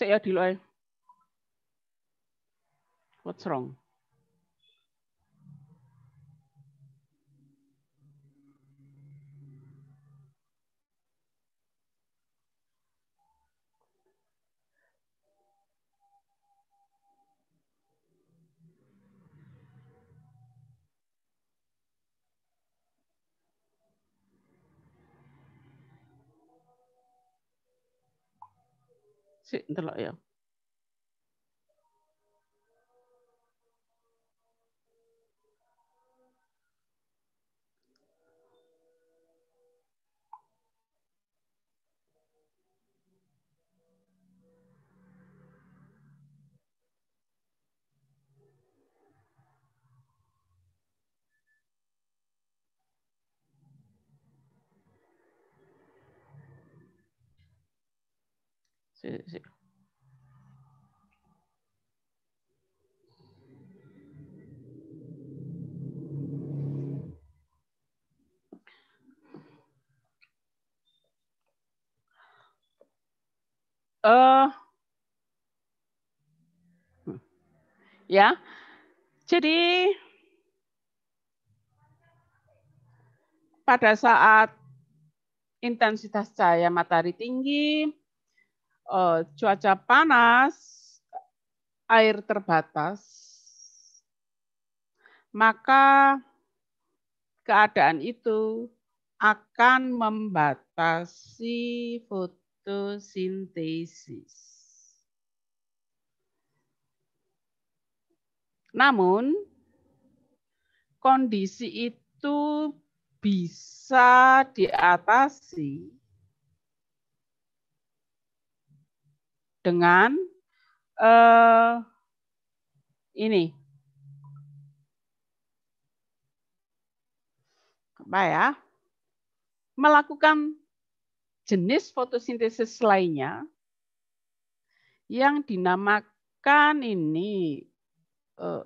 Say, what's wrong? Sí, de la, yeah. sí, sí. Uh, ya, jadi pada saat intensitas cahaya matahari tinggi, uh, cuaca panas, air terbatas, maka keadaan itu akan membatasi fotosintesis. Namun, kondisi itu bisa diatasi dengan uh, ini. Apa ya? Melakukan jenis fotosintesis lainnya yang dinamakan ini uh,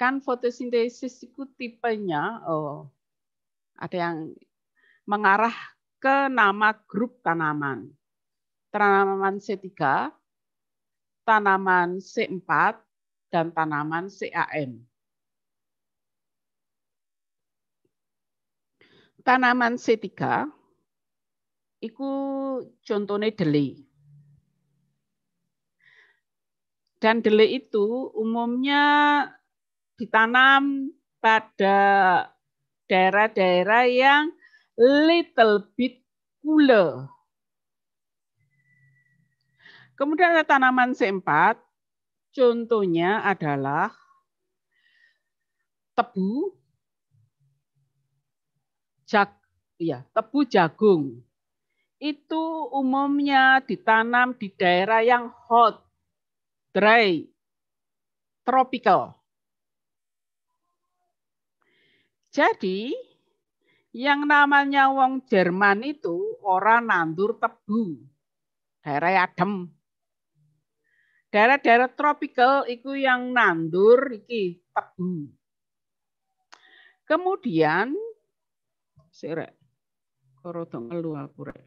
kan fotosintesis itu tipenya oh ada yang mengarah ke nama grup tanaman tanaman C3, tanaman C4, dan tanaman CAM. Tanaman C3 itu contohnya deli. Dan deli itu umumnya ditanam pada daerah-daerah yang little bit cooler Kemudian ada tanaman C4. Contohnya adalah tebu, jag, ya, tebu jagung. Itu umumnya ditanam di daerah yang hot, dry, tropical. Jadi yang namanya wong Jerman itu orang nandur tebu. Daerah adem daerah-daerah tropical itu yang nandur iki tebu. Kemudian sirek korodong elu aku rek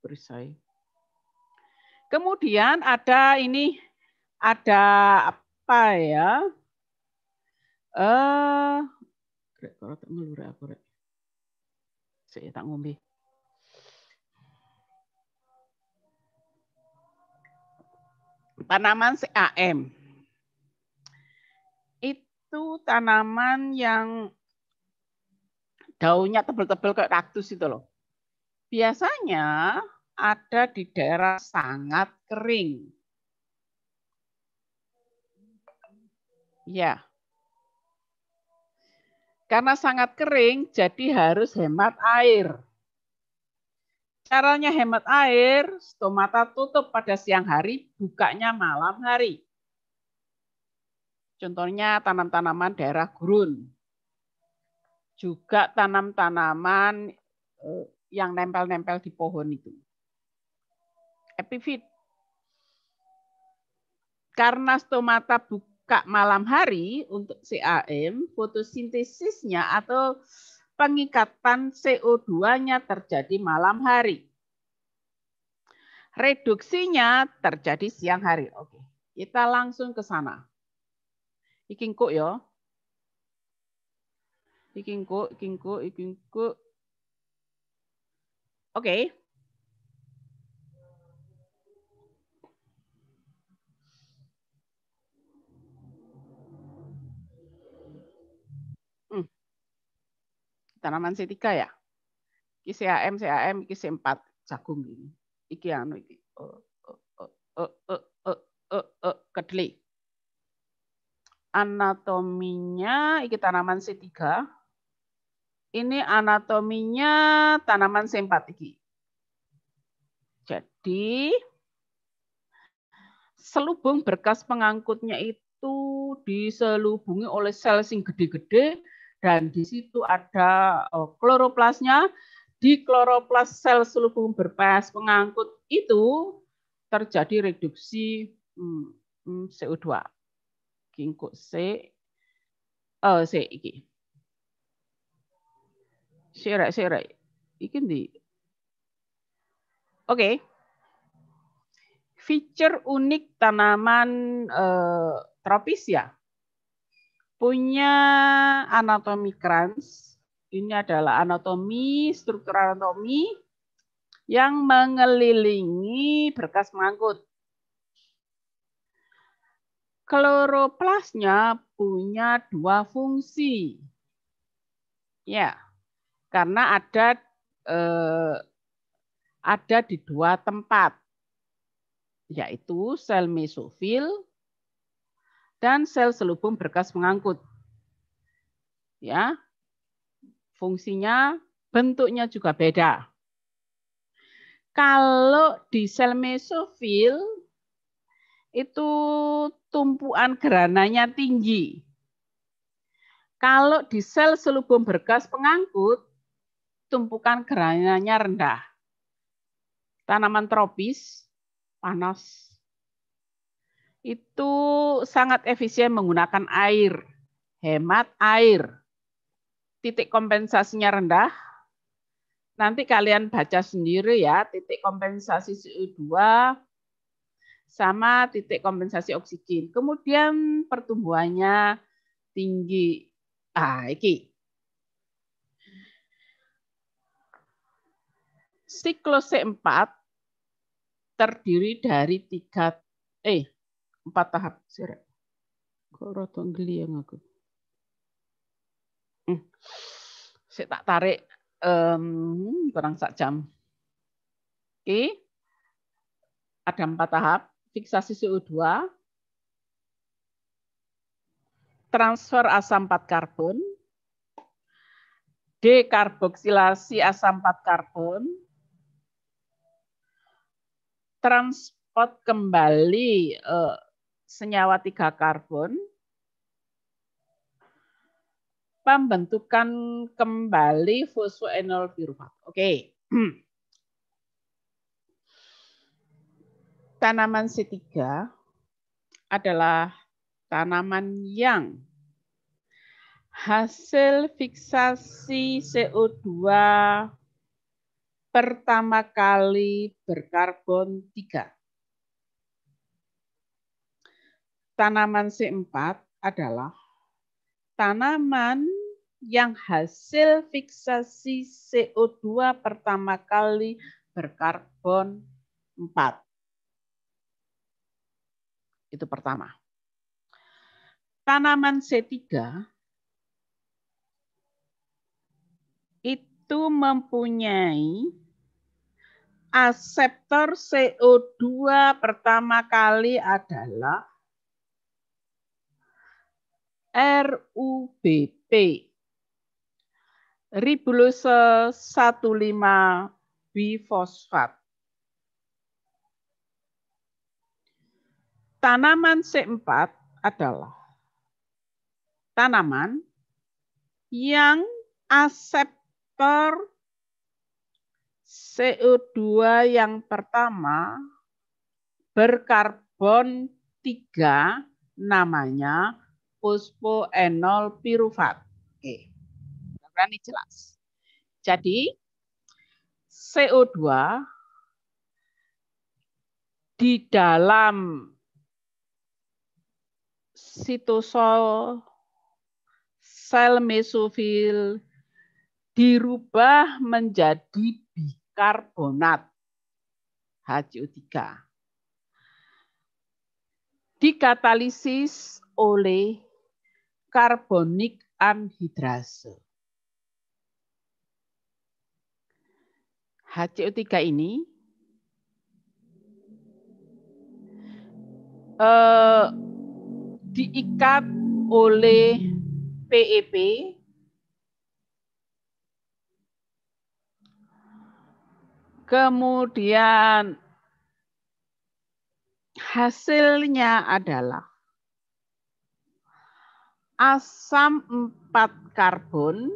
bersai. Kemudian ada ini ada apa ya? Eh, uh, rek korodong elu aku rek. Saya tak ngombe. tanaman CAM. Itu tanaman yang daunnya tebal-tebal kayak kaktus itu loh. Biasanya ada di daerah sangat kering. Ya. Karena sangat kering, jadi harus hemat air. Caranya hemat air, stomata tutup pada siang hari, bukanya malam hari. Contohnya tanam-tanaman daerah gurun. Juga tanam-tanaman eh, yang nempel-nempel di pohon itu. Epifit. Karena stomata buka malam hari untuk CAM, fotosintesisnya atau pengikatan CO2-nya terjadi malam hari. Reduksinya terjadi siang hari. Oke, kita langsung ke sana. Ikingku yo, ya. ikingku, ikingku. Oke, tanaman C3 ya. Iki CAM, CAM, iki C4 jagung ini. Iki anu iki. Oh, oh, Anatominya iki tanaman C3. Ini anatominya tanaman C4 iki. Jadi selubung berkas pengangkutnya itu diselubungi oleh sel sing gede-gede dan di situ ada eh, kloroplasnya. Di kloroplas sel selubung berpas pengangkut itu terjadi reduksi CO2. Mm, ginkgo mm, C, oh, C iki. serai-serai, Iki di. Oke. feature unik tanaman eh, tropis ya punya anatomi Kranz. Ini adalah anatomi, struktur anatomi yang mengelilingi berkas mangkut. Kloroplasnya punya dua fungsi. Ya, karena ada eh, ada di dua tempat, yaitu sel mesofil dan sel selubung berkas pengangkut. Ya. Fungsinya, bentuknya juga beda. Kalau di sel mesofil itu tumpuan grananya tinggi. Kalau di sel selubung berkas pengangkut, tumpukan grananya rendah. Tanaman tropis, panas, itu sangat efisien menggunakan air, hemat air. Titik kompensasinya rendah. Nanti kalian baca sendiri ya, titik kompensasi CO2 sama titik kompensasi oksigen. Kemudian pertumbuhannya tinggi. Ah, iki. Siklus C4 terdiri dari tiga eh Empat tahap. Sirek. Kok rotok geli yang aku? Hmm. Saya tak tarik um, kurang sak jam. Oke. Okay. Ada empat tahap. Fiksasi CO2, transfer asam 4 karbon, dekarboksilasi asam 4 karbon, transport kembali eh, senyawa tiga karbon, pembentukan kembali fosfoenol biruvat. Oke. Tanaman C3 adalah tanaman yang hasil fiksasi CO2 pertama kali berkarbon 3. tanaman C4 adalah tanaman yang hasil fiksasi CO2 pertama kali berkarbon 4. Itu pertama. Tanaman C3 itu mempunyai aseptor CO2 pertama kali adalah RUBP. Ribulose 15 bifosfat. Tanaman C4 adalah tanaman yang aseptor CO2 yang pertama berkarbon 3 namanya fosfoenol piruvat. Oke. Berani jelas. Jadi CO2 di dalam sitosol sel mesofil dirubah menjadi bikarbonat HCO3. Dikatalisis oleh karbonik anhidrase. HCO3 ini eh, diikat oleh PEP e kemudian hasilnya adalah asam 4 karbon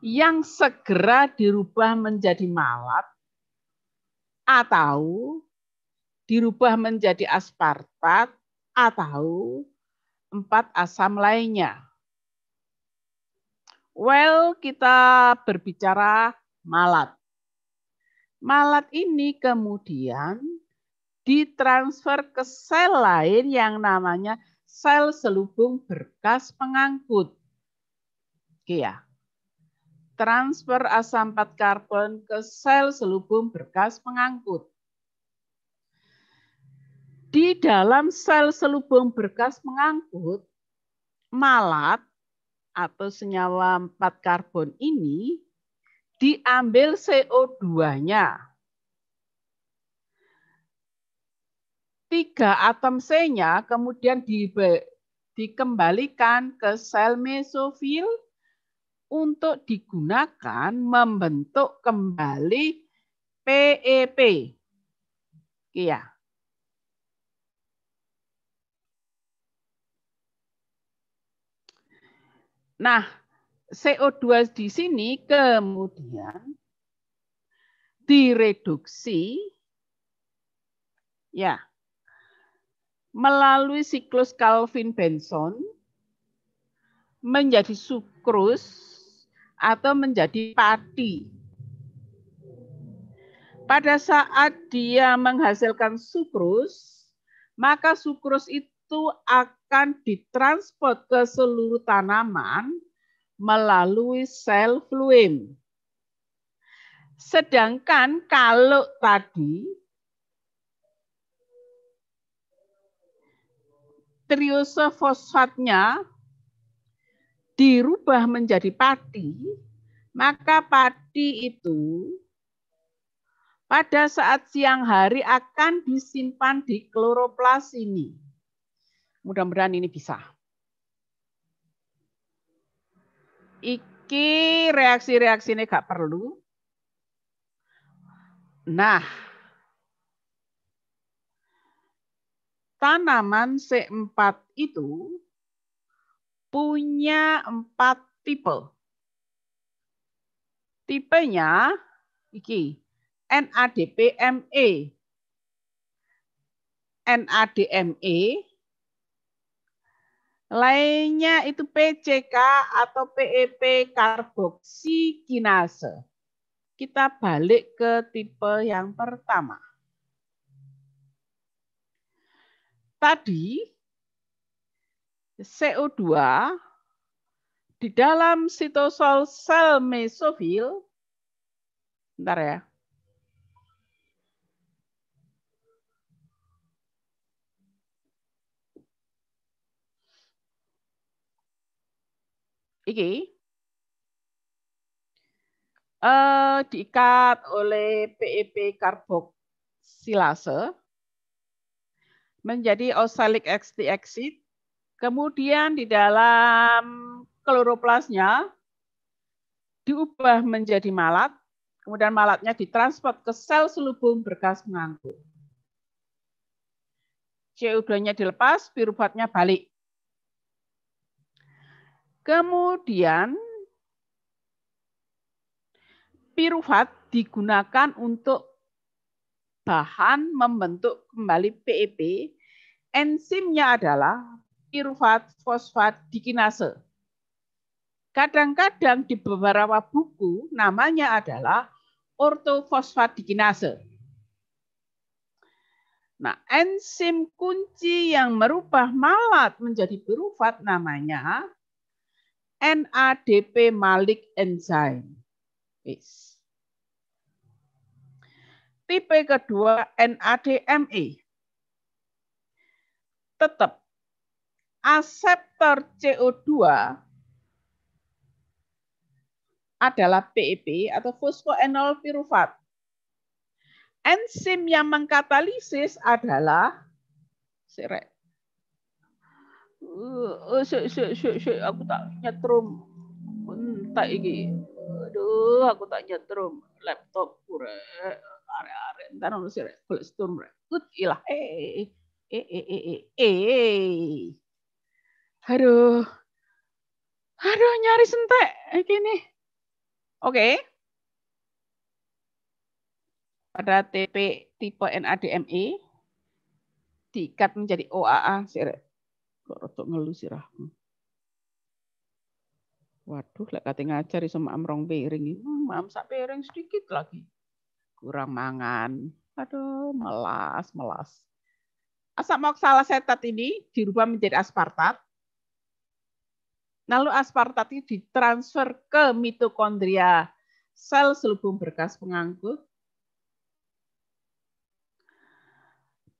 yang segera dirubah menjadi malat atau dirubah menjadi aspartat atau empat asam lainnya. Well, kita berbicara malat. Malat ini kemudian ditransfer ke sel lain yang namanya sel selubung berkas pengangkut. Oke ya. Transfer asam 4 karbon ke sel selubung berkas pengangkut. Di dalam sel selubung berkas pengangkut, malat atau senyawa 4 karbon ini diambil CO2-nya tiga atom C-nya kemudian di, dikembalikan ke sel mesofil untuk digunakan membentuk kembali PEP. E iya. Nah, CO2 di sini kemudian direduksi ya melalui siklus Calvin Benson menjadi sukrus atau menjadi padi. Pada saat dia menghasilkan sukrus, maka sukrus itu akan ditransport ke seluruh tanaman melalui sel fluem. Sedangkan kalau tadi Triose fosfatnya dirubah menjadi padi, maka padi itu pada saat siang hari akan disimpan di kloroplas ini. Mudah-mudahan ini bisa. Iki reaksi-reaksi ini gak perlu. Nah, tanaman C4 itu punya empat tipe. Tipenya iki NADPME. NADME Lainnya itu PCK atau PEP e karboksikinase. Kita balik ke tipe yang pertama. tadi CO2 di dalam sitosol sel mesofil bentar ya iki uh, diikat oleh PEP e karboksilase menjadi oxalic acid. Kemudian di dalam kloroplasnya diubah menjadi malat, kemudian malatnya ditransport ke sel selubung berkas mengangkut. CO2-nya dilepas, piruvatnya balik. Kemudian piruvat digunakan untuk bahan membentuk kembali PEP e Enzimnya adalah pirufat fosfat dikinase. Kadang-kadang di beberapa buku namanya adalah ortofosfat dikinase. Nah, enzim kunci yang merubah malat menjadi pirufat namanya NADP malik enzyme. Tipe kedua NADME tetap aseptor CO2 adalah PEP atau fosfoenol pirufat. Enzim yang mengkatalisis adalah sirek. Uh, aku tak nyetrum. Tak iki. Aduh, aku tak nyetrum laptop kure. Arek-arek entar ono sirek golek sturm ilah. Kut ilah. Eh eh eh eh eh eh aduh aduh nyari sentek kayak gini oke okay. pada TP tipe NADME diikat menjadi OAA sir kok rotok ngelu sirahmu hmm. Waduh, lek kate ngajar iso maam amrong piring. Hmm, maam sak piring sedikit lagi. Kurang mangan. Aduh, melas, melas. Asam oksalasetat ini dirubah menjadi aspartat. Lalu aspartat ini ditransfer ke mitokondria sel selubung berkas pengangkut.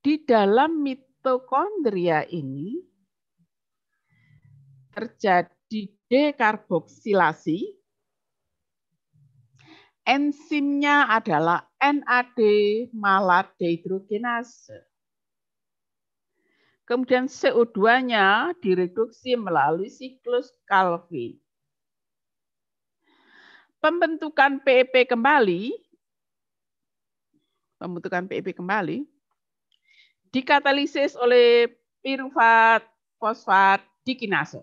Di dalam mitokondria ini terjadi dekarboksilasi. Enzimnya adalah NAD malat dehidrogenase Kemudian CO2-nya direduksi melalui siklus Calvin. Pembentukan PEP e kembali, pembentukan PEP e kembali, dikatalisis oleh piruvat fosfat dikinase.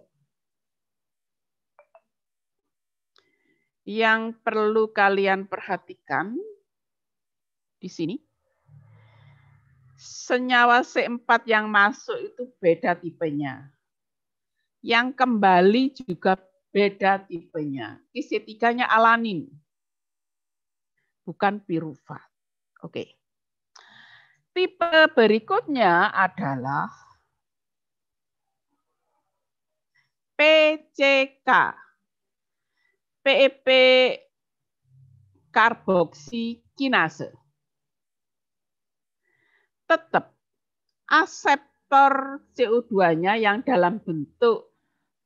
Yang perlu kalian perhatikan di sini, senyawa C4 yang masuk itu beda tipenya. Yang kembali juga beda tipenya. Kisi 3 nya alanin, bukan pirufat. Oke. Tipe berikutnya adalah PCK. PEP karboksikinase tetap aseptor CO2-nya yang dalam bentuk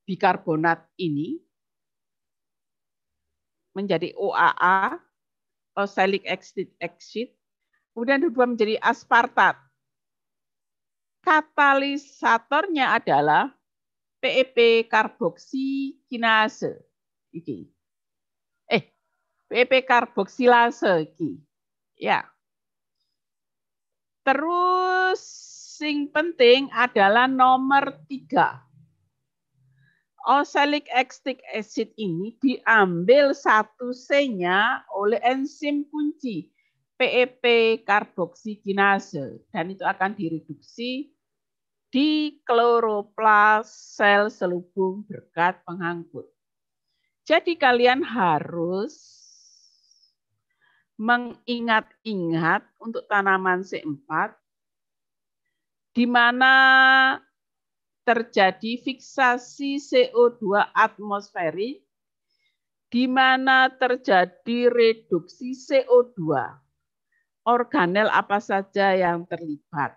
bikarbonat ini menjadi OAA, oxalic acid acid, kemudian berubah menjadi aspartat. Katalisatornya adalah PEP e karboksikinase. Iki. Eh, PEP karboksilase Ya. Terus sing penting adalah nomor tiga. Oxalic acetic acid ini diambil satu senya oleh enzim kunci PEP e karboksikinase dan itu akan direduksi di kloroplas sel selubung berkat pengangkut. Jadi kalian harus mengingat-ingat untuk tanaman C4 di mana terjadi fiksasi CO2 atmosferik di mana terjadi reduksi CO2. Organel apa saja yang terlibat.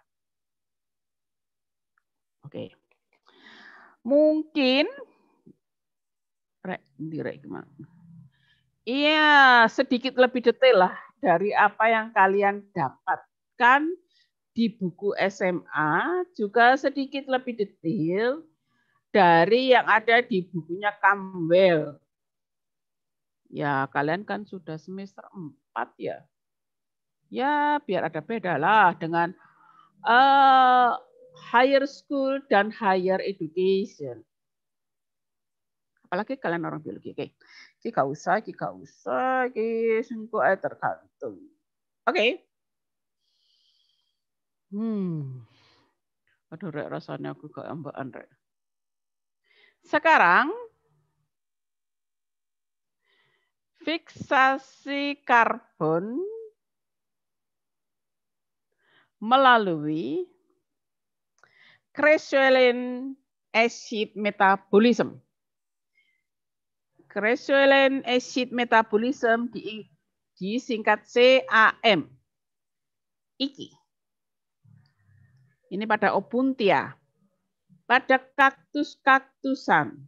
Oke. Mungkin rek direk gimana? Iya, sedikit lebih detail lah dari apa yang kalian dapatkan di buku SMA, juga sedikit lebih detail dari yang ada di bukunya Campbell. Ya, kalian kan sudah semester 4 ya. Ya, biar ada beda lah dengan uh, higher school dan higher education. Apalagi kalian orang biologi. Oke. Ki gak usah, ki gak usah, ki sungguh ae tergantung. Oke. Okay. Hmm. Aduh rek rasanya aku gak ambaan rek. Sekarang fiksasi karbon melalui crystalline acid metabolism. Creatine acid metabolism di, singkat CAM. Iki. Ini pada opuntia. Pada kaktus-kaktusan.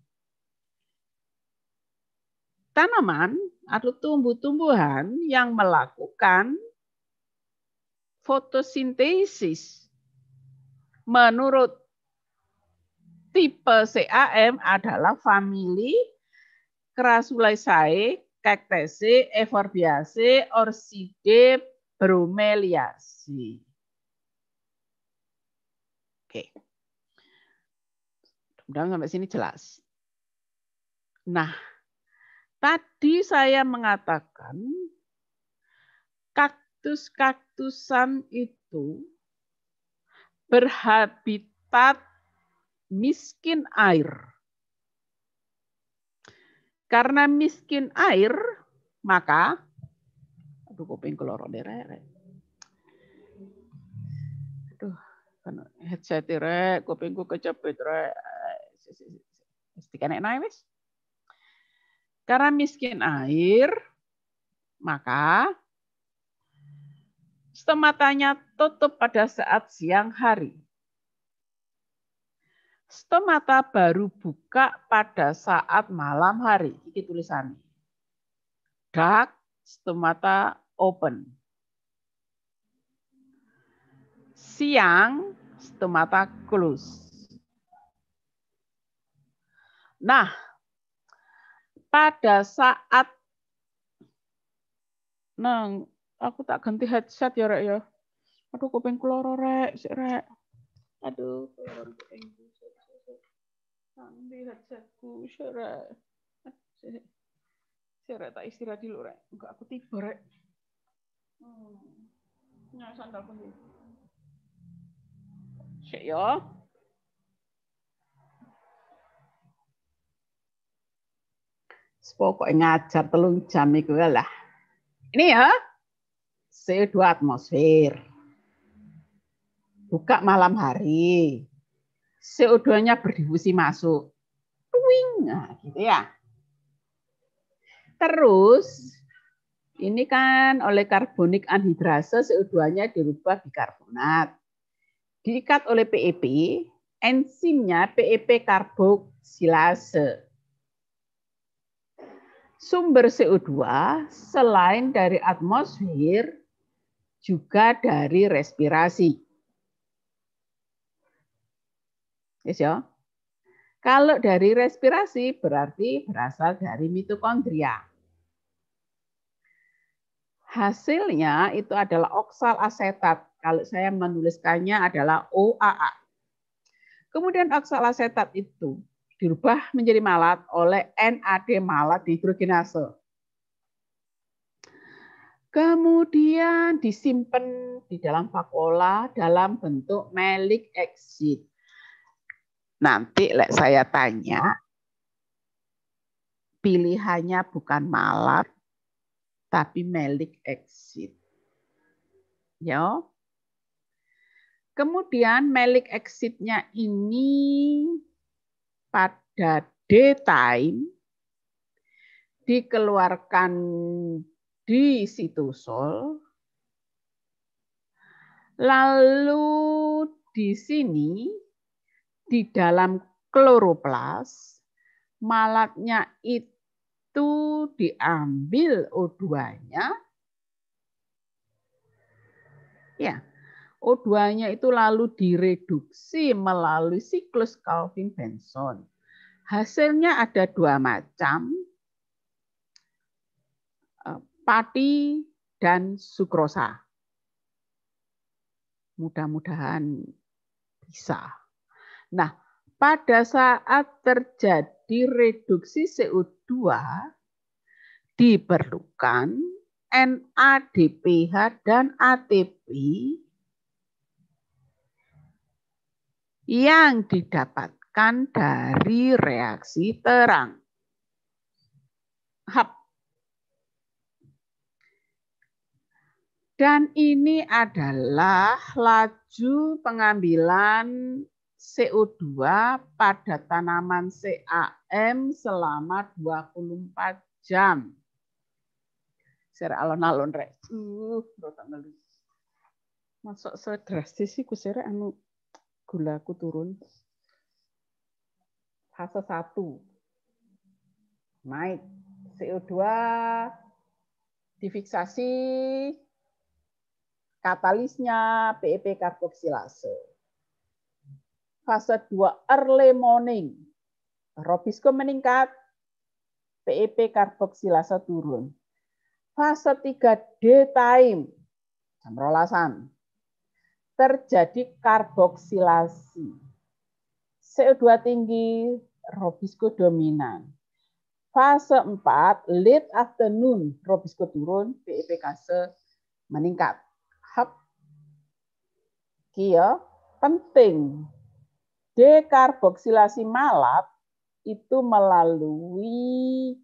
Tanaman atau tumbuh-tumbuhan yang melakukan fotosintesis menurut tipe CAM adalah famili Crassulaceae, Cactaceae, Euphorbiaceae, Orchidae, Bromeliaceae. Oke. Mudah sampai sini jelas. Nah, tadi saya mengatakan kaktus-kaktusan itu berhabitat miskin air. Karena miskin air, maka aduh kuping keloro derere Aduh, kan headset rek, kupingku kecepet rek. Mesti kena naik wis. Karena miskin air, maka sematanya tutup pada saat siang hari. Stomata baru buka pada saat malam hari. Ini tulisannya. Dark stomata open. Siang stomata close. Nah, pada saat nang aku tak ganti headset ya rek ya. Aduh kuping kloro rek, si rek. Aduh, kuping. Nanti rajaku, syarat, syarat tak istirahat dulu, rek. Enggak aku tiba, rek. Hmm. Nah, sandal pun dulu. Cek ya. Pokoknya ngajar telung jam itu ya lah. Ini ya, CO2 atmosfer. Buka malam hari. CO2-nya berdifusi masuk. Tuing, nah, gitu ya. Terus ini kan oleh karbonik anhidrase CO2-nya dirubah bikarbonat. Diikat oleh PEP, e enzimnya PEP karboksilase. Sumber CO2 selain dari atmosfer juga dari respirasi. Yes, ya. Kalau dari respirasi berarti berasal dari mitokondria. Hasilnya itu adalah oksal asetat. Kalau saya menuliskannya adalah OAA. Kemudian oksal asetat itu dirubah menjadi malat oleh NAD malat dihidrogenase. Kemudian disimpan di dalam vakuola dalam bentuk melic exit. Nanti lek saya tanya, pilihannya bukan malam tapi melik exit. Ya. Kemudian melik exitnya ini pada day time dikeluarkan di sol Lalu di sini di dalam kloroplas malatnya itu diambil O2-nya. Ya, O2-nya itu lalu direduksi melalui siklus Calvin-Benson. Hasilnya ada dua macam, e, pati dan sukrosa. Mudah-mudahan bisa. Nah, pada saat terjadi reduksi CO2 diperlukan NADPH dan ATP yang didapatkan dari reaksi terang. Hap. Dan ini adalah laju pengambilan CO2 pada tanaman CAM selama 24 jam. Saya alon-alon rek. Uh, Masuk sedrastis sih kusere anu gulaku turun. Fase 1. Naik. CO2 difiksasi katalisnya PEP karboksilase fase 2 early morning. Robisco meningkat, PEP karboksilase turun. Fase 3 daytime, jam rolasan, terjadi karboksilasi. CO2 tinggi, robisco dominan. Fase 4, late afternoon, robisco turun, PEP kase e meningkat. Hap, kia, penting Dekarboksilasi malat itu melalui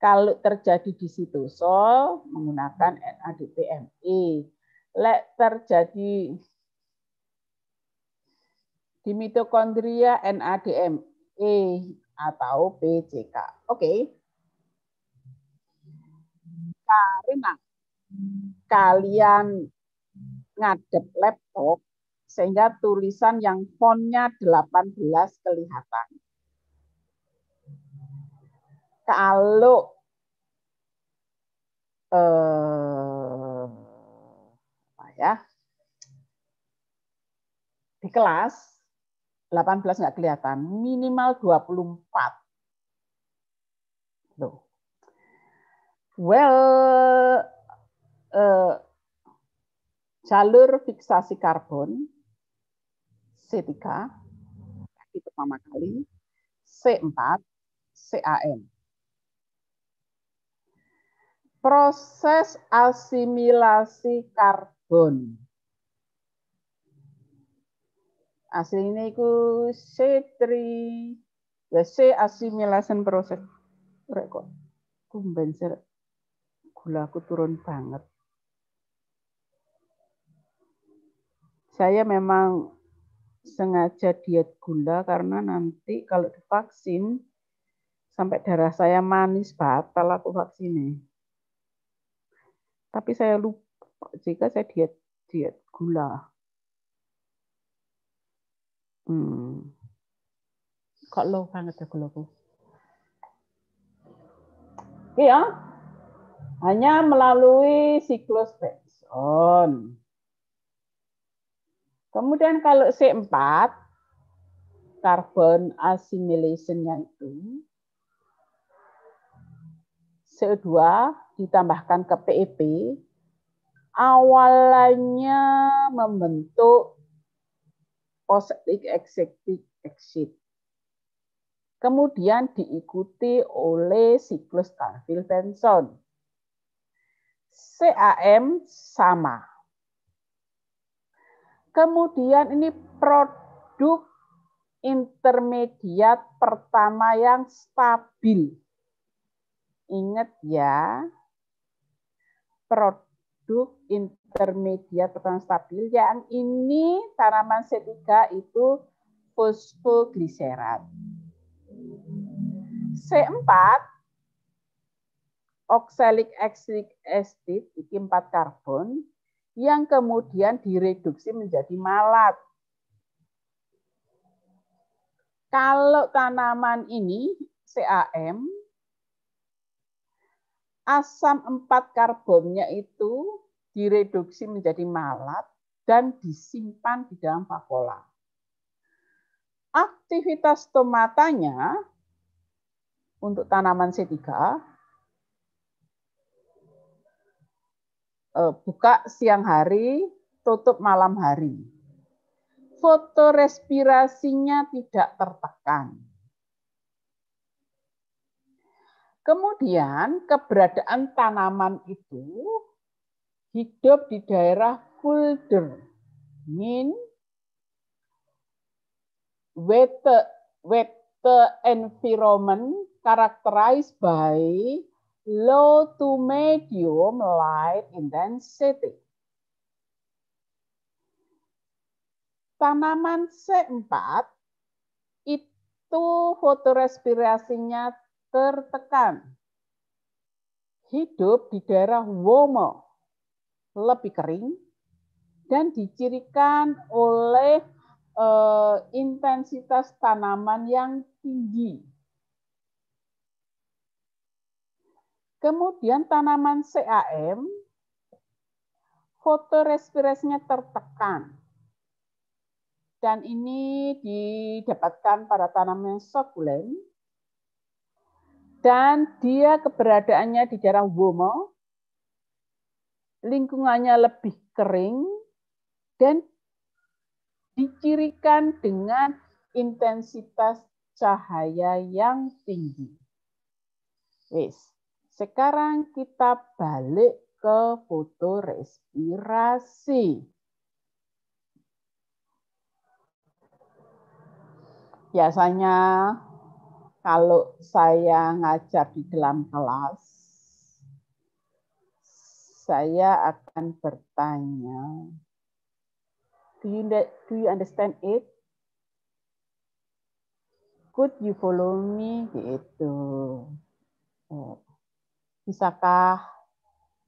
Kalau terjadi di sitosol menggunakan NADPME. Lek terjadi di mitokondria NADME atau PCK. Oke. Okay. Karena kalian ngadep laptop sehingga tulisan yang fontnya 18 kelihatan. Kalau eh, ya di kelas 18 nggak kelihatan, minimal 24. Loh. Well, eh, jalur fiksasi karbon C3 reaksi pertama kali, C4, CAM. Proses asimilasi karbon. ini itu C3, ya C asimilasen proses. Rek kok, kumben gula aku turun banget. Saya memang sengaja diet gula karena nanti kalau divaksin sampai darah saya manis batal aku vaksinnya. Tapi saya lupa jika saya diet diet gula. Hmm. Kok low banget ya gulaku? Oke iya. Hanya melalui siklus Benson. Kemudian kalau C4, karbon assimilation-nya itu, CO2 ditambahkan ke PEP, awalnya membentuk positive excited exit. Kemudian diikuti oleh siklus Carville-Benson. CAM sama Kemudian ini produk intermediat pertama yang stabil. Ingat ya, produk intermediat pertama stabil yang ini tanaman C3 itu fosfogliserat. C4 oxalic acid acid iki 4 karbon yang kemudian direduksi menjadi malat. Kalau tanaman ini CAM, asam 4 karbonnya itu direduksi menjadi malat dan disimpan di dalam pakola. Aktivitas tomatanya untuk tanaman C3 Eh, buka siang hari, tutup malam hari. Fotorespirasinya tidak tertekan. Kemudian keberadaan tanaman itu hidup di daerah kulder, min, wet, wet environment characterized by low to medium light intensity. Tanaman C4 itu fotorespirasinya tertekan. Hidup di daerah Womo, lebih kering, dan dicirikan oleh eh, intensitas tanaman yang tinggi Kemudian tanaman CAM fotorespirasinya tertekan. Dan ini didapatkan pada tanaman sokulen. Dan dia keberadaannya di daerah Womo, lingkungannya lebih kering, dan dicirikan dengan intensitas cahaya yang tinggi. Wis. Sekarang kita balik ke foto respirasi. Biasanya kalau saya ngajar di dalam kelas, saya akan bertanya, do you, understand it? Could you follow me? Gitu. Oh. Bisakah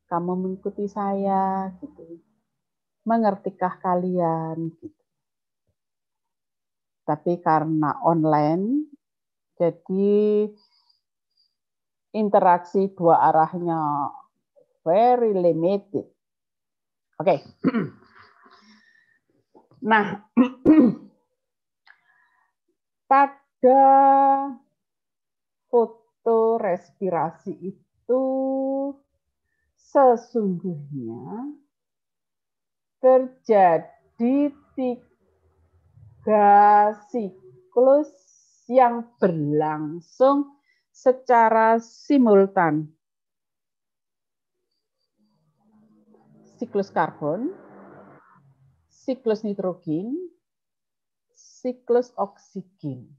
kamu mengikuti saya gitu? Mengertikah kalian gitu? Tapi karena online jadi interaksi dua arahnya very limited. Oke. Okay. Nah, pada foto respirasi itu itu sesungguhnya terjadi tiga siklus yang berlangsung secara simultan. Siklus karbon, siklus nitrogen, siklus oksigen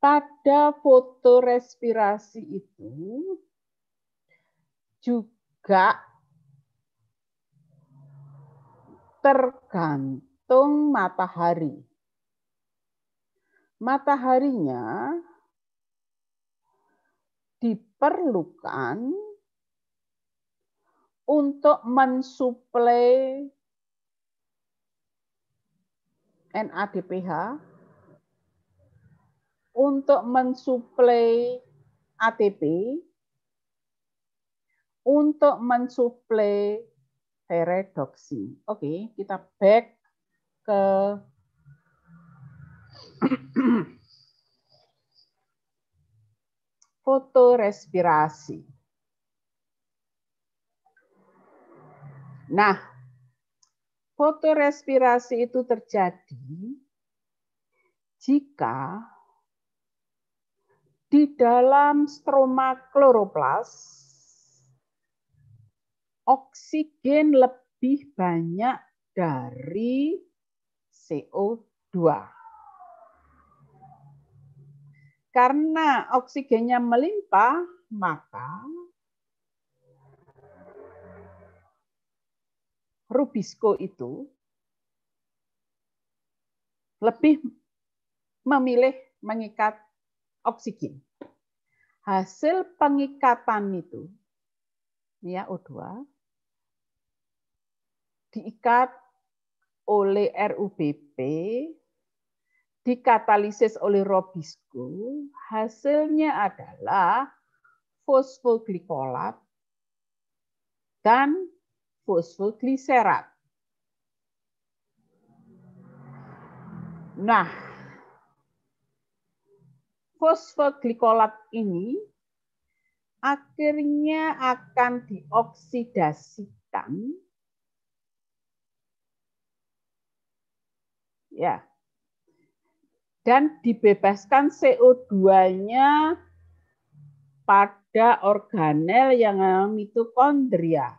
pada fotorespirasi itu juga tergantung matahari. Mataharinya diperlukan untuk mensuplai NADPH untuk mensuplai ATP, untuk mensuplai teredoksi. Oke, kita back ke fotorespirasi. Nah, fotorespirasi itu terjadi jika di dalam stroma kloroplas oksigen lebih banyak dari CO2. Karena oksigennya melimpah, maka Rubisco itu lebih memilih mengikat oksigen. Hasil pengikatan itu ya O2 diikat oleh RUBP, dikatalisis oleh Robisco, hasilnya adalah fosfoglikolat dan fosfogliserat. Nah, fosfoglikolat ini akhirnya akan dioksidasikan ya dan dibebaskan CO2-nya pada organel yang mitokondria.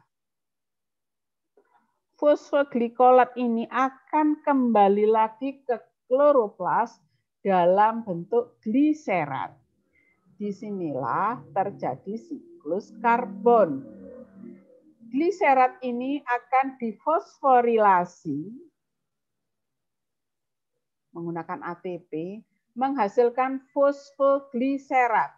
Fosfoglikolat ini akan kembali lagi ke kloroplas dalam bentuk gliserat. Disinilah terjadi siklus karbon. Gliserat ini akan difosforilasi menggunakan ATP menghasilkan fosfogliserat.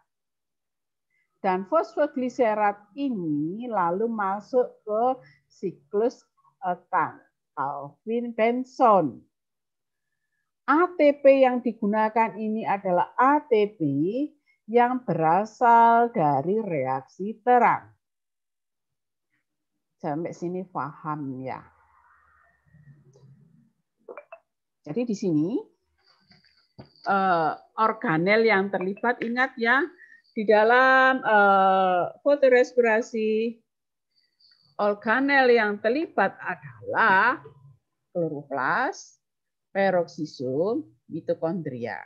Dan fosfogliserat ini lalu masuk ke siklus eh, Calvin Benson. ATP yang digunakan ini adalah ATP yang berasal dari reaksi terang. Sampai sini paham ya. Jadi di sini eh, organel yang terlibat ingat ya di dalam eh, fotorespirasi organel yang terlibat adalah kloroplas, peroksisum mitokondria.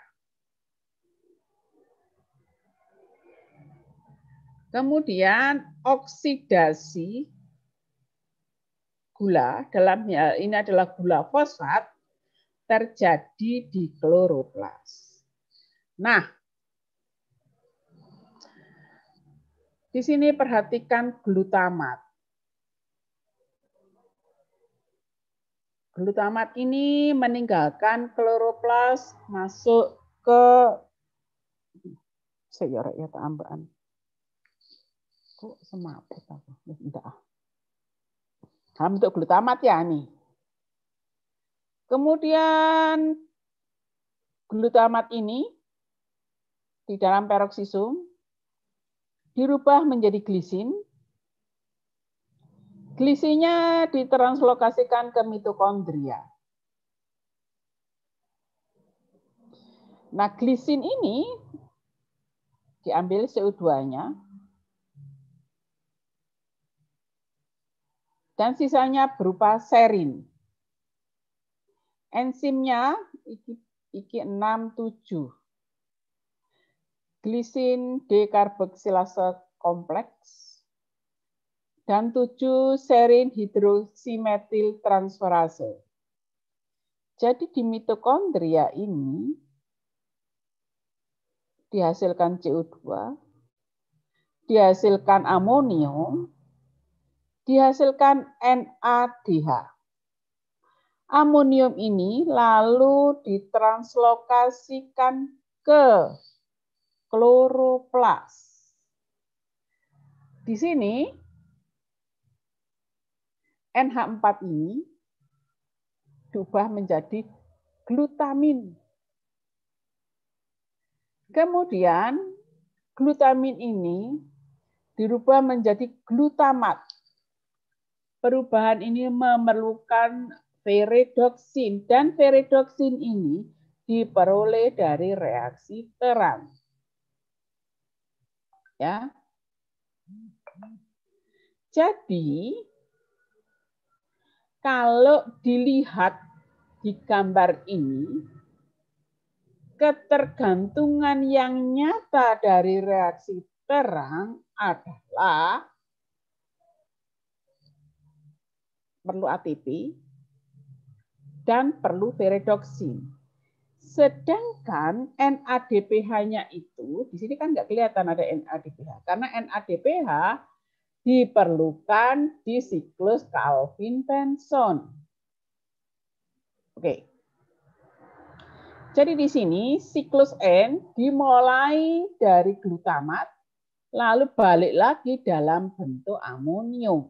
Kemudian oksidasi gula dalam ini adalah gula fosfat terjadi di kloroplas. Nah, di sini perhatikan glutamat. Glutamat ini meninggalkan kloroplas masuk ke seyorek ya, ya tambahan. Kok semaput aku? Tidak. Eh, dalam ah. bentuk glutamat ya nih. Kemudian glutamat ini di dalam peroksisum dirubah menjadi glisin Glisinya ditranslokasikan ke mitokondria. Nah, glisin ini diambil CO2-nya dan sisanya berupa serin. Enzimnya iki, iki 67. Glisin dekarboksilase kompleks dan 7 serin hidroksimetil transferase. Jadi di mitokondria ini dihasilkan CO2, dihasilkan amonium, dihasilkan NADH. Amonium ini lalu ditranslokasikan ke kloroplas. Di sini NH4 ini diubah menjadi glutamin. Kemudian glutamin ini dirubah menjadi glutamat. Perubahan ini memerlukan veredoksin dan veredoksin ini diperoleh dari reaksi terang. Ya. Jadi kalau dilihat di gambar ini, ketergantungan yang nyata dari reaksi terang adalah perlu ATP dan perlu veredoksin. Sedangkan NADPH-nya itu, di sini kan nggak kelihatan ada NADPH, karena NADPH diperlukan di siklus Calvin Benson. Oke. Jadi di sini siklus N dimulai dari glutamat lalu balik lagi dalam bentuk amonium.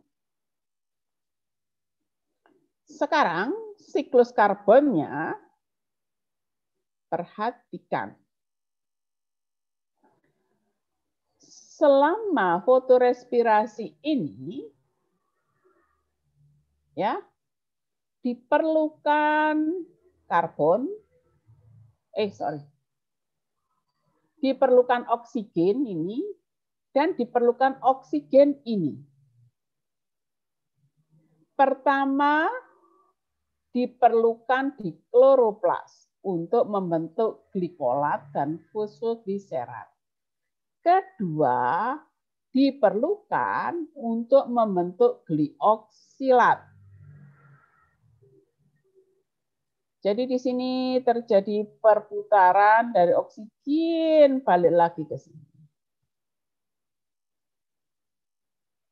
Sekarang siklus karbonnya perhatikan. selama fotorespirasi ini ya diperlukan karbon eh sorry diperlukan oksigen ini dan diperlukan oksigen ini pertama diperlukan di kloroplas untuk membentuk glikolat dan fosfogliserat Kedua, diperlukan untuk membentuk glioksilat. Jadi di sini terjadi perputaran dari oksigen balik lagi ke sini.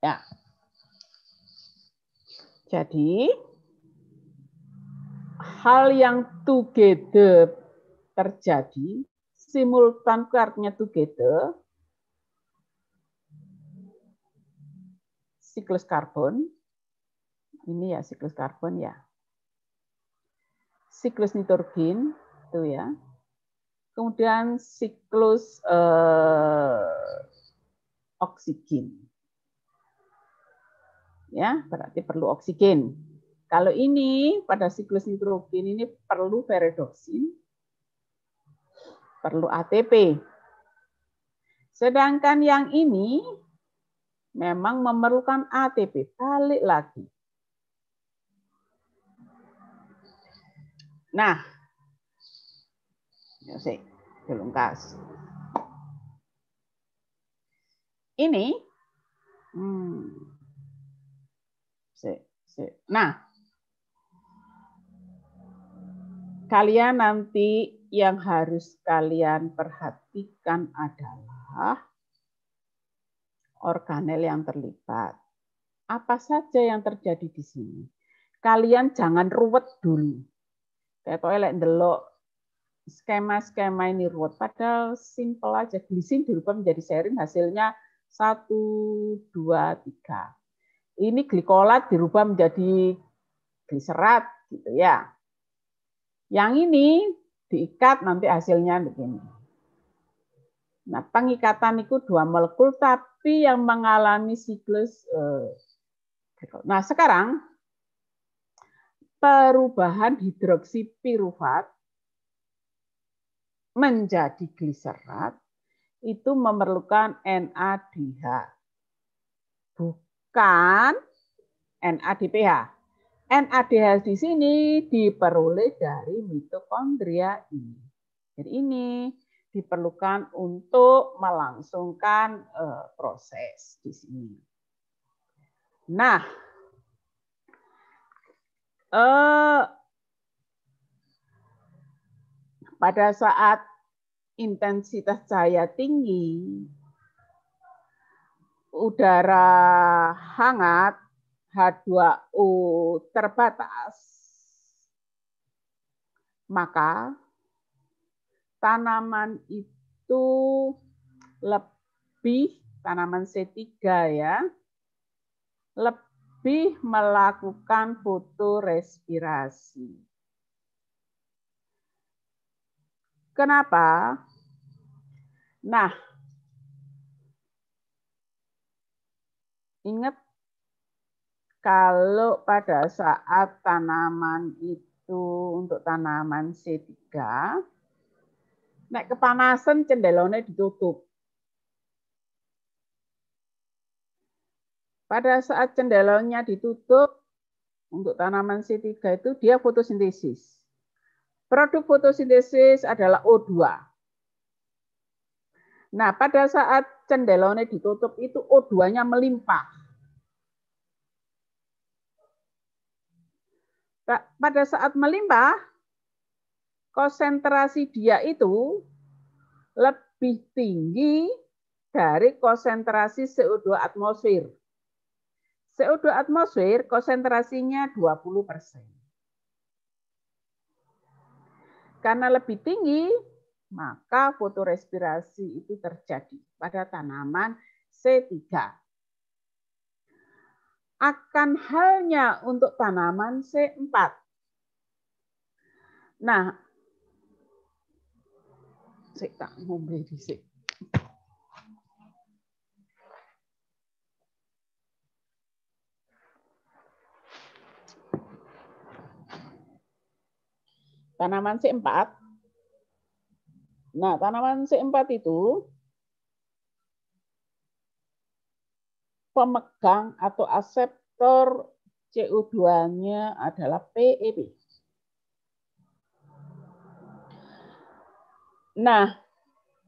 Ya. Jadi hal yang together terjadi simultan artinya together siklus karbon. Ini ya siklus karbon ya. Siklus nitrogen itu ya. Kemudian siklus eh, oksigen. Ya, berarti perlu oksigen. Kalau ini pada siklus nitrogen ini perlu ferredoksin, perlu ATP. Sedangkan yang ini memang memerlukan ATP. Balik lagi. Nah, Ini, sih. Hmm. Nah, kalian nanti yang harus kalian perhatikan adalah organel yang terlibat. Apa saja yang terjadi di sini? Kalian jangan ruwet dulu. Kayak elek delok skema-skema ini ruwet padahal simple aja glisin dirubah menjadi serin hasilnya 1 2 3. Ini glikolat dirubah menjadi gliserat gitu ya. Yang ini diikat nanti hasilnya begini. Nah, pengikatan itu dua molekul tapi sapi yang mengalami siklus. Eh, nah sekarang perubahan hidroksi pirufat menjadi gliserat itu memerlukan NADH. Bukan NADPH. NADH di sini diperoleh dari mitokondria ini. Jadi ini diperlukan untuk melangsungkan uh, proses di sini. Nah, uh, pada saat intensitas cahaya tinggi, udara hangat H2O terbatas, maka tanaman itu lebih tanaman C3 ya. Lebih melakukan fotorespirasi. Kenapa? Nah, ingat kalau pada saat tanaman itu untuk tanaman C3 Nek kepanasan cendelone ditutup. Pada saat cendelonya ditutup, untuk tanaman C3 itu dia fotosintesis. Produk fotosintesis adalah O2. Nah, pada saat cendelone ditutup itu O2-nya melimpah. Pada saat melimpah, konsentrasi dia itu lebih tinggi dari konsentrasi CO2 atmosfer. CO2 atmosfer konsentrasinya 20 persen. Karena lebih tinggi, maka fotorespirasi itu terjadi pada tanaman C3. Akan halnya untuk tanaman C4. Nah, Sik tak ngombe dhisik. Tanaman C4. Nah, tanaman C4 itu pemegang atau aseptor CO2-nya adalah PEB. Nah,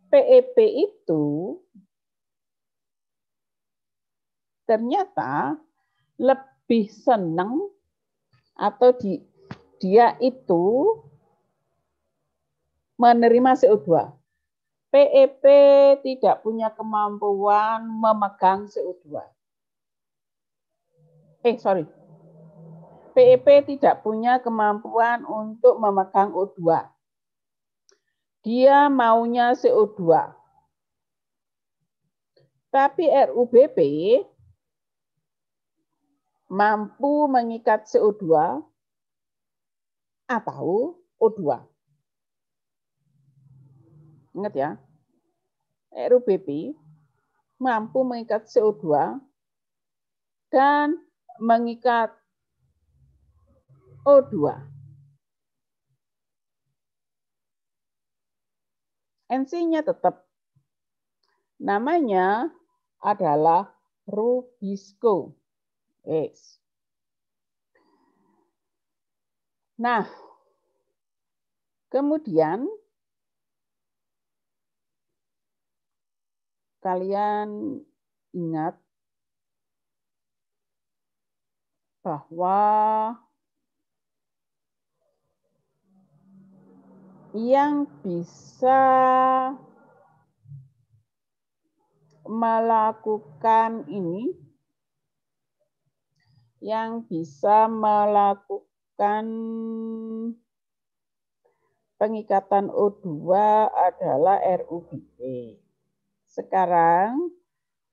PEP e itu ternyata lebih senang atau di, dia itu menerima CO2. PEP tidak punya kemampuan memegang CO2. Eh, sorry. PEP e tidak punya kemampuan untuk memegang O2. Dia maunya CO2. Tapi RUBP mampu mengikat CO2 atau O2. Ingat ya, RUBP mampu mengikat CO2 dan mengikat O2. NC-nya tetap. Namanya adalah Rubisco. Yes. Nah, kemudian kalian ingat bahwa yang bisa melakukan ini yang bisa melakukan pengikatan O2 adalah RUBE. Sekarang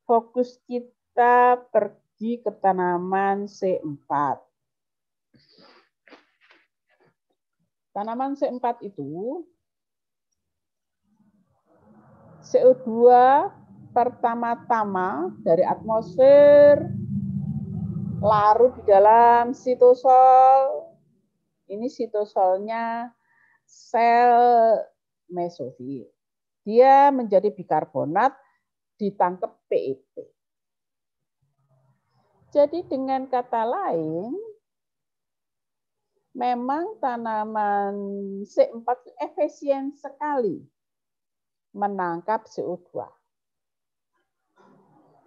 fokus kita pergi ke tanaman C4. Tanaman C4 itu CO2 pertama-tama dari atmosfer larut di dalam sitosol. Ini sitosolnya sel mesofil. Dia menjadi bikarbonat ditangkap PEP. E Jadi dengan kata lain, memang tanaman C4 efisien sekali menangkap CO2.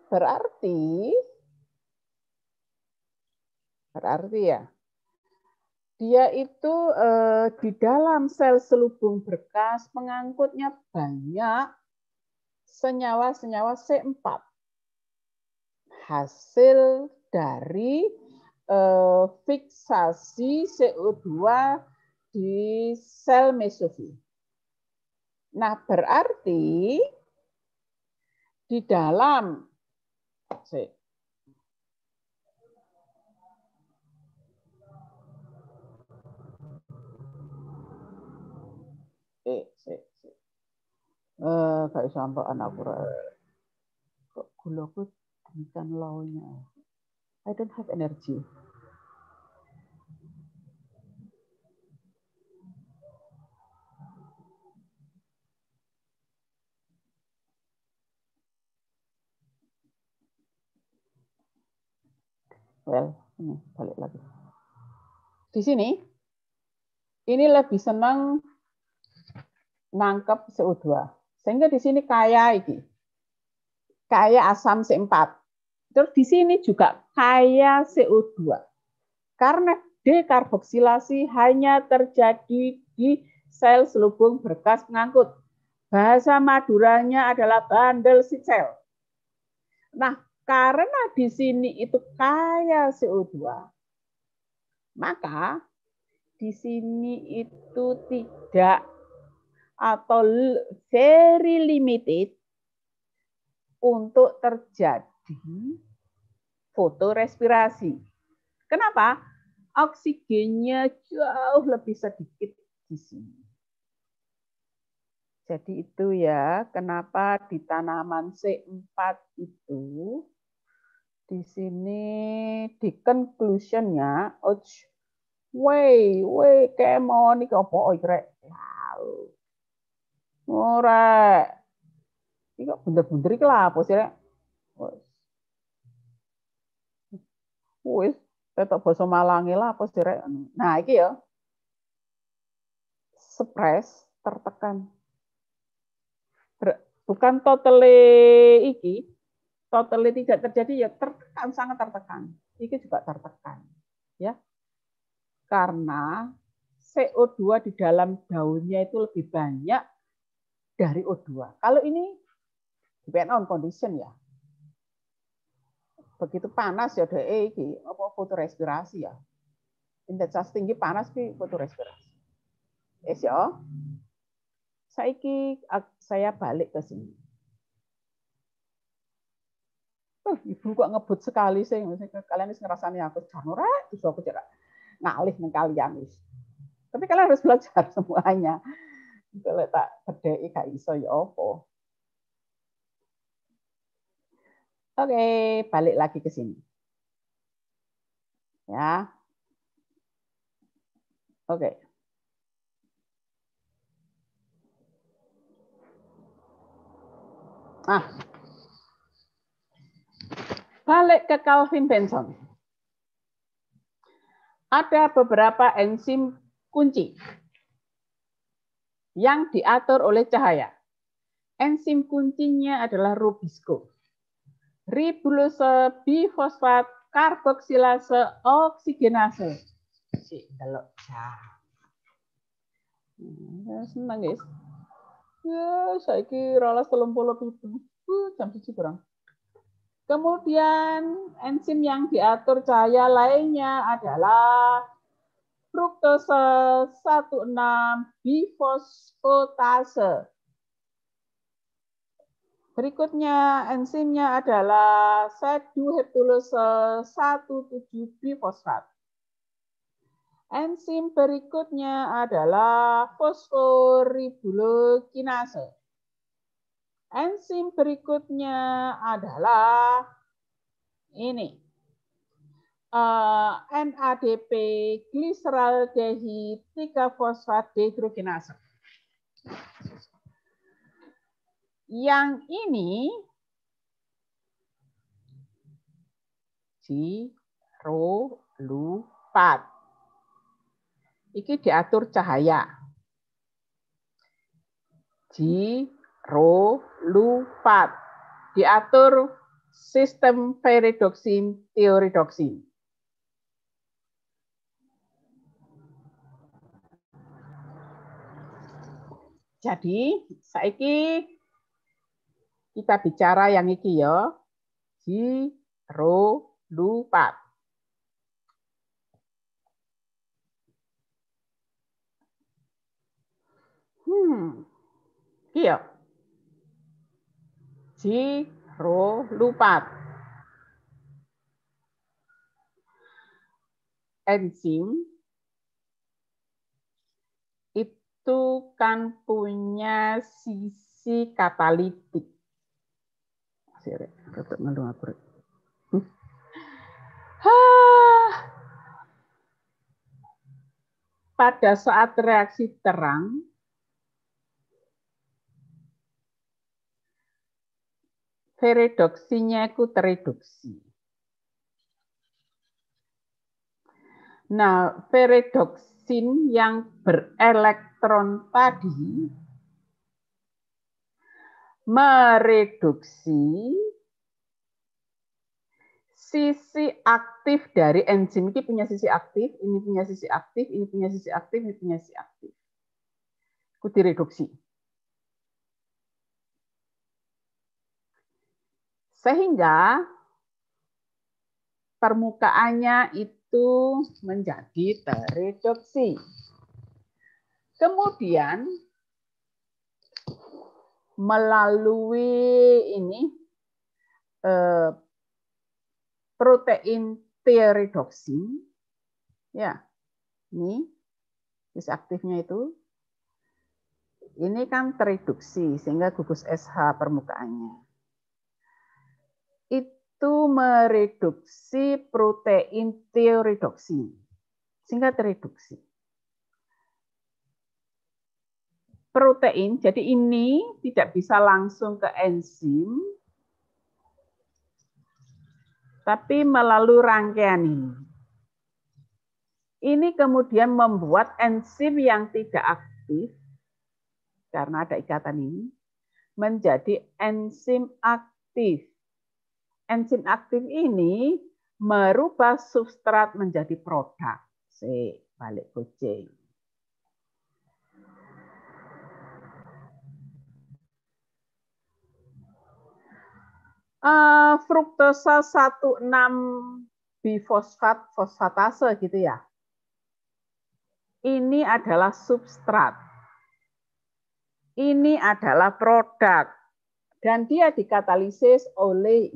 Berarti berarti ya dia itu eh, di dalam sel selubung berkas mengangkutnya banyak senyawa-senyawa C4. Hasil dari Eh, fiksasi CO2 di sel mesofil. Nah, berarti di dalam eh saya sampai eh gak anak kok gula bukan demikian eh I don't have energy. Well, ini balik lagi. Di sini, ini lebih senang nangkep CO2. Sehingga di sini kaya ini. Kaya asam C4. Terus di sini juga kaya CO2. Karena dekarboksilasi hanya terjadi di sel selubung berkas pengangkut. Bahasa Maduranya adalah bandel si sel. Nah, karena di sini itu kaya CO2, maka di sini itu tidak atau very limited untuk terjadi fotorespirasi. Kenapa? Oksigennya jauh lebih sedikit di sini. Jadi itu ya, kenapa di tanaman C4 itu di sini di conclusionnya, ouch, woi, woi, kemoni apa oh, oi rek. Ora. Iki bener-bener iki lha apa sih rek? Wis, ketok bosom malangi lah apa sih Nah, iki ya. Stres tertekan. Bukan totally iki, totally tidak terjadi ya tertekan sangat tertekan. Iki juga tertekan, ya. Karena CO2 di dalam daunnya itu lebih banyak dari O2. Kalau ini depend on condition ya, begitu panas ya dhek eh, iki apa respirasi ya. Intensitas tinggi panas ki respirasi es eh, ya. Oh. Saiki saya balik ke sini. Tuh, ibu kok ngebut sekali sih. Kalian ini ngerasani aku jan ora aku cerak ngalih neng kalian Tapi kalian harus belajar semuanya. Kalau tak terdei kayak iso ya apa. Oke, balik lagi ke sini. Ya. Oke. Ah. Balik ke Calvin Benson. Ada beberapa enzim kunci yang diatur oleh cahaya. Enzim kuncinya adalah Rubisco ribulose, bifosfat, karboksilase, oksigenase. Si delok jam. Ya, seneng guys. Ya, saiki rolas telung puluh Uh, jam siji kurang. Kemudian enzim yang diatur cahaya lainnya adalah fruktose 16 bifosfotase. Berikutnya enzimnya adalah seduheptulose 17 bifosfat Enzim berikutnya adalah fosforibulokinase. Enzim berikutnya adalah ini. Uh, eh, NADP gliseraldehid 3 fosfat dehidrogenase. Yang ini lupat, Iki diatur cahaya. lupat Diatur sistem peridoksin, teoridoksin. Jadi, saiki kita bicara yang iki ya. Ji ro lu Hmm. iya. Ji ro lu Enzim itu kan punya sisi katalitik sirek tutup aku hmm? pada saat reaksi terang reduksinya itu tereduksi. Nah, peredoksin yang berelektron tadi mereduksi sisi aktif dari enzim ini punya sisi aktif, ini punya sisi aktif, ini punya sisi aktif, ini punya sisi aktif. Aku direduksi. Sehingga permukaannya itu menjadi tereduksi. Kemudian melalui ini eh, protein T ya ini bis aktifnya itu ini kan tereduksi sehingga gugus SH permukaannya itu mereduksi protein teoredoksi sehingga tereduksi protein, jadi ini tidak bisa langsung ke enzim, tapi melalui rangkaian ini. Ini kemudian membuat enzim yang tidak aktif, karena ada ikatan ini, menjadi enzim aktif. Enzim aktif ini merubah substrat menjadi produk. C, balik kucing. uh, eh, fruktosa 16 bifosfat fosfatase gitu ya. Ini adalah substrat. Ini adalah produk dan dia dikatalisis oleh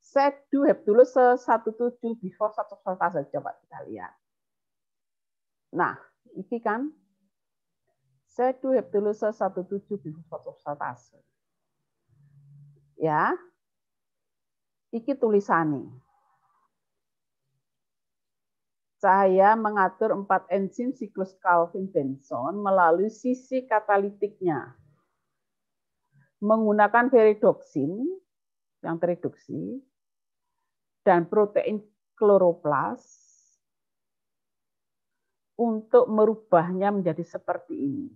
set 2 heptulose 17 bifosfat fosfatase coba kita lihat. Nah, ini kan set 2 heptulose 17 bifosfat fosfatase ya. Iki tulisane. Saya mengatur empat enzim siklus Calvin Benson melalui sisi katalitiknya. Menggunakan veridoksin yang tereduksi dan protein kloroplas untuk merubahnya menjadi seperti ini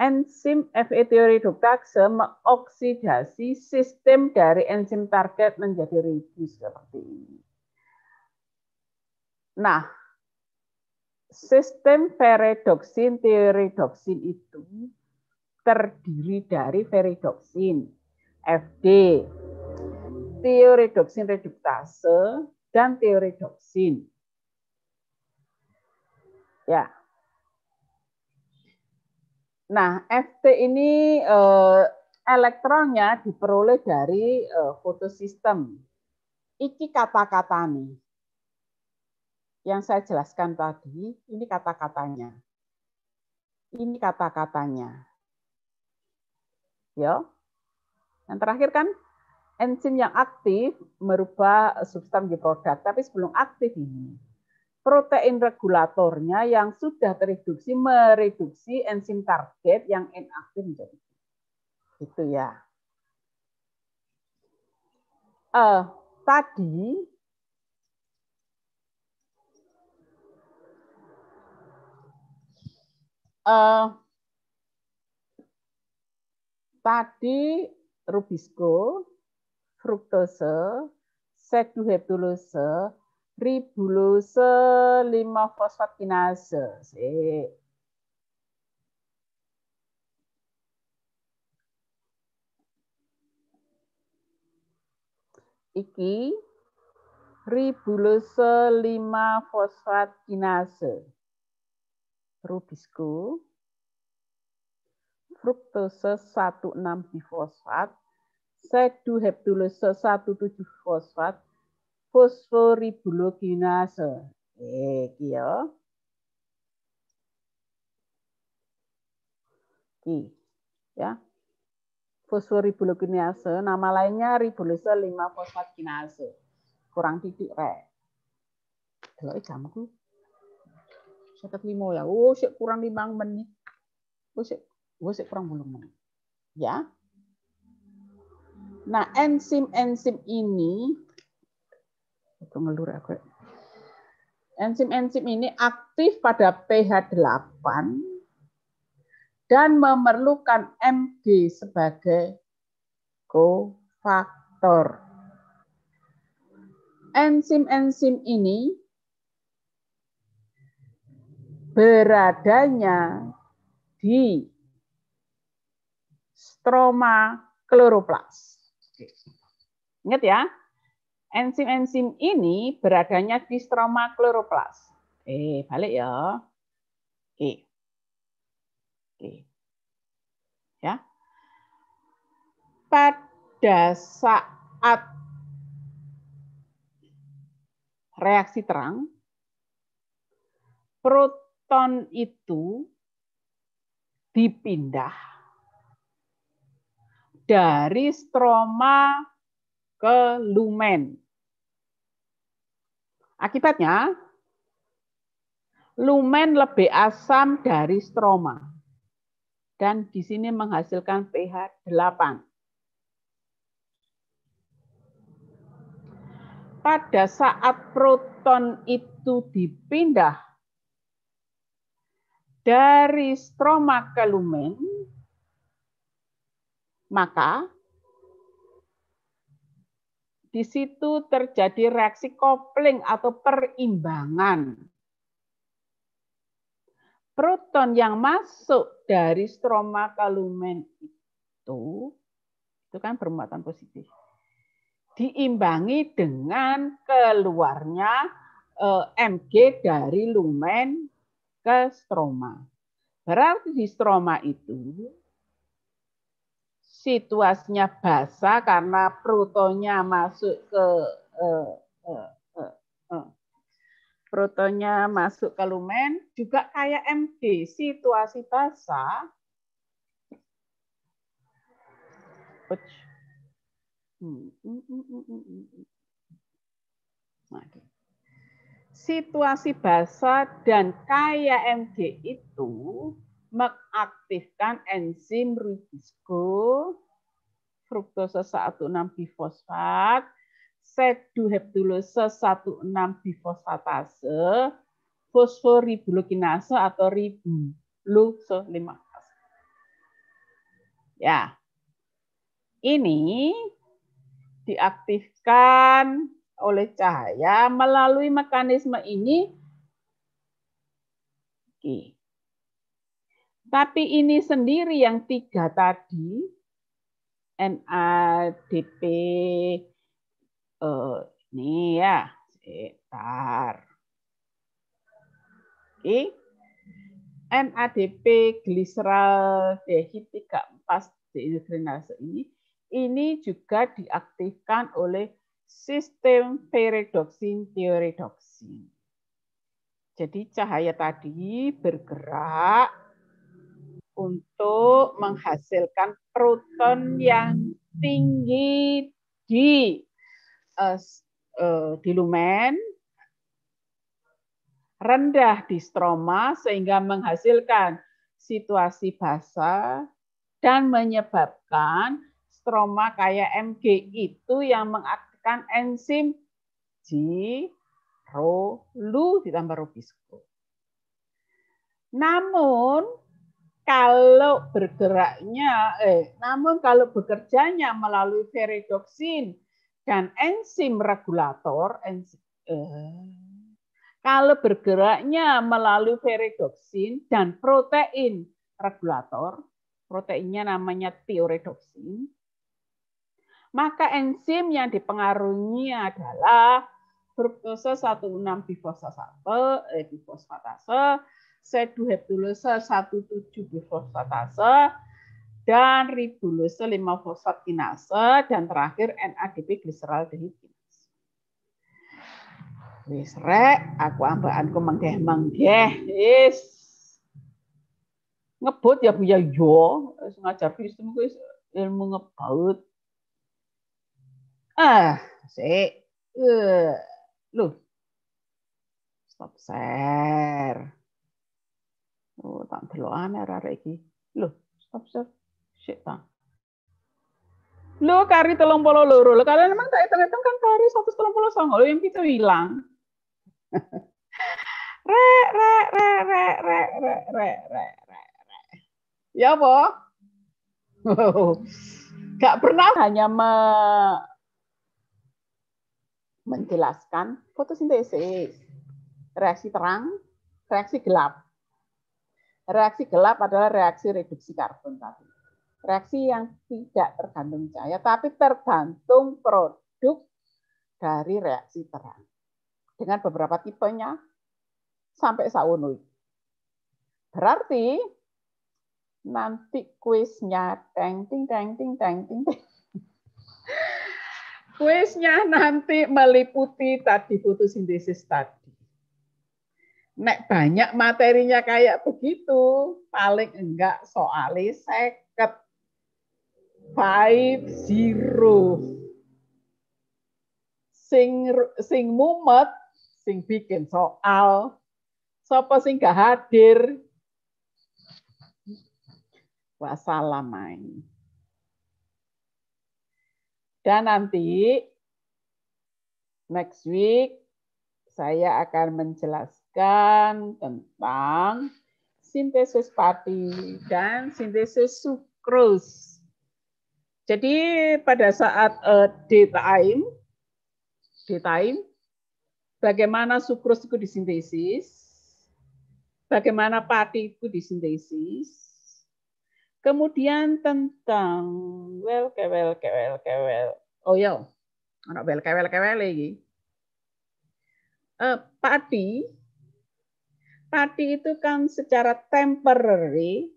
enzim FE reduktase mengoksidasi sistem dari enzim target menjadi reduce seperti ini. Nah, sistem veredoksin tiridoksin itu terdiri dari feridoksin FD, tiridoksin reduktase dan tiridoksin. Ya. Nah, FT ini eh, elektronnya diperoleh dari eh, fotosistem. Iki kata-kata nih. Yang saya jelaskan tadi, ini kata-katanya. Ini kata-katanya. Ya. Yang terakhir kan enzim yang aktif merubah substrat di produk, tapi sebelum aktif ini protein regulatornya yang sudah tereduksi mereduksi enzim target yang inaktif menjadi itu ya. Uh, tadi uh, tadi rubisco, fruktose, seduheptulose, ribulose 5 fosfat kinase. Sik. Iki ribulose 5 fosfat kinase. Rubisku. fruktose 16 bifosfat, Sedu heptulose 17 fosfat, fosforibulokinase, Eh, iki ya. Iki, ya. Fosforibulogenase, nama lainnya ribulose 5 fosfat kinase. Kurang titik rek. Delok jamku. limau ya. Oh, sik kurang lima menit. Oh, sik, oh, sik kurang bulu menit. Ya. Nah, enzim-enzim ini itu ngelur aku. Enzim-enzim ini aktif pada pH 8 dan memerlukan Mg sebagai kofaktor. Enzim-enzim ini beradanya di stroma kloroplas. Ingat ya, Enzim-enzim ini beradanya di stroma kloroplas. Eh, balik ya. Oke. Oke. Ya. Pada saat reaksi terang, proton itu dipindah dari stroma ke lumen. Akibatnya, lumen lebih asam dari stroma. Dan di sini menghasilkan pH 8. Pada saat proton itu dipindah dari stroma ke lumen, maka di situ terjadi reaksi kopling atau perimbangan. Proton yang masuk dari stroma kalumen itu, itu kan bermuatan positif, diimbangi dengan keluarnya eh, Mg dari lumen ke stroma. Berarti di stroma itu situasinya basah karena protonya masuk ke uh, eh, uh, eh, uh. Eh, protonya masuk ke lumen juga kayak MD situasi basah hmm, hmm, hmm, situasi basah dan kaya MG itu mengaktifkan enzim Rubisco fruktosa 16 bifosfat, seduheptulose 16 bifosfatase, fosforibulokinase atau ribulose 5 Ya. Ini diaktifkan oleh cahaya melalui mekanisme ini. Oke. Tapi ini sendiri yang tiga tadi, NADP eh, ini ya, sekitar. Oke. NADP gliseral dehid 34 deihidrogenase ini ini juga diaktifkan oleh sistem peredoksin teoredoksin. Jadi cahaya tadi bergerak untuk menghasilkan proton yang tinggi di uh, uh, di lumen rendah di stroma sehingga menghasilkan situasi basa dan menyebabkan stroma kayak Mg itu yang mengaktifkan enzim G-rolu ditambah rubisco. Namun kalau bergeraknya, eh, namun kalau bekerjanya melalui veredoksin dan enzim regulator, enzim, eh, kalau bergeraknya melalui veredoksin dan protein regulator, proteinnya namanya tioredoksin, maka enzim yang dipengaruhi adalah fruktosa 16 bifosfatase, eh, bifosfatase satu 17 bifosfatase dan ribulose lima fosfat kinase dan terakhir NADP gliseral kinase. Wis rek, aku ambakanku menggeh-menggeh. is Ngebut ya Bu ya yo, ngajar Kristen gue ilmu ngebut. Ah, si Uh, eh, loh. Stop share tak delok aneh rara iki. Loh, stop stop. Sik ta. Lho kari 32 loro. Lho kalian memang tak hitung-hitung kan kari 139 lho yang itu hilang. re re re re re re re re re Ya apa? Gak pernah hanya me menjelaskan fotosintesis, reaksi terang, reaksi gelap. Reaksi gelap adalah reaksi reduksi karbon tadi. Reaksi yang tidak tergantung cahaya, tapi tergantung produk dari reaksi terang. Dengan beberapa tipenya, sampai saunui. Berarti nanti kuisnya teng ting teng ting teng ting. kuisnya nanti meliputi tadi fotosintesis tadi nek banyak materinya kayak begitu, paling enggak soalnya seket. Five zero. Sing, sing mumet, sing bikin soal, sapa sing gak hadir. Wassalamai. Dan nanti next week saya akan menjelaskan menjelaskan tentang sintesis pati dan sintesis sukrus. Jadi pada saat uh, eh, daytime, time bagaimana sukrus itu disintesis, bagaimana pati itu disintesis, Kemudian tentang well, kewel kewel kewel. Oh ya, anak well kewel kewel lagi. Uh, padi Tadi itu kan secara temporary,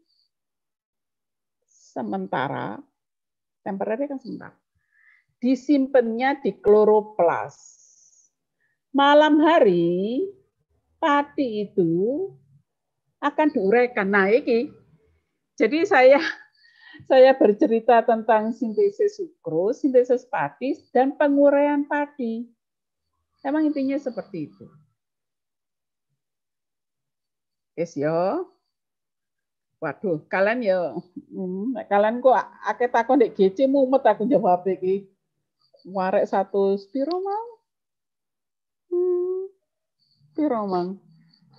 sementara, temporary kan sementara, disimpannya di kloroplas. Malam hari, padi itu akan diuraikan. Nah, Jadi saya saya bercerita tentang sintesis sukros, sintesis padi, dan penguraian padi. Emang intinya seperti itu. Wis yo. Waduh, kalian yo hmm, kalian kok akeh takon nek GC mumet aku jawab iki. Warek satu spiro mang. Hmm, spiro mang?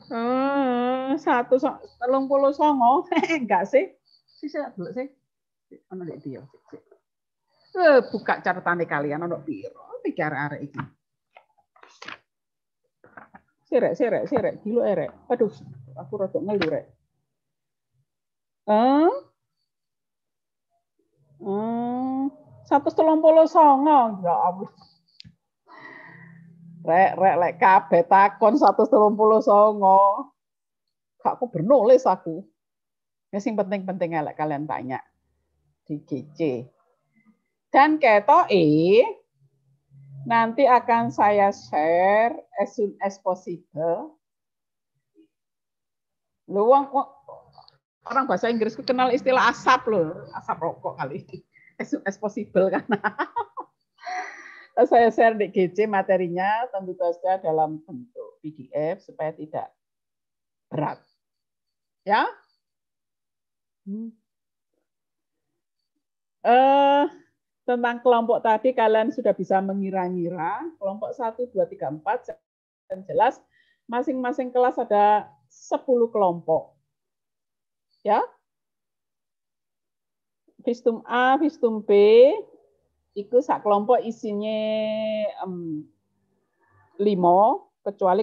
Eh, satu telung puluh songo, enggak sih? Sisa dulu sih. Ono ndek dia. Eh, buka catatan kalian ono piro? Pikir arek iki. Serek, serek, serek. Gilo erek. Aduh, aku rada ngeluh rek. Eh? Hmm, songo Ya abis. Rek, rek, lek kabe takon satu songo Kak aku bernulis aku. Ini ya, sing penting-penting lek kalian tanya di GC. Dan ketok E Nanti akan saya share as soon as possible. Lu orang bahasa Inggrisku kenal istilah asap loh, asap rokok kali ini. As soon as possible karena saya share di GC materinya tentu saja dalam bentuk PDF supaya tidak berat. Ya? Hmm. Uh, tentang kelompok tadi kalian sudah bisa mengira-ngira. Kelompok 1, 2, 3, 4, dan jelas masing-masing kelas ada 10 kelompok. Ya, Vistum A, Vistum B, itu sak kelompok isinya um, limo, kecuali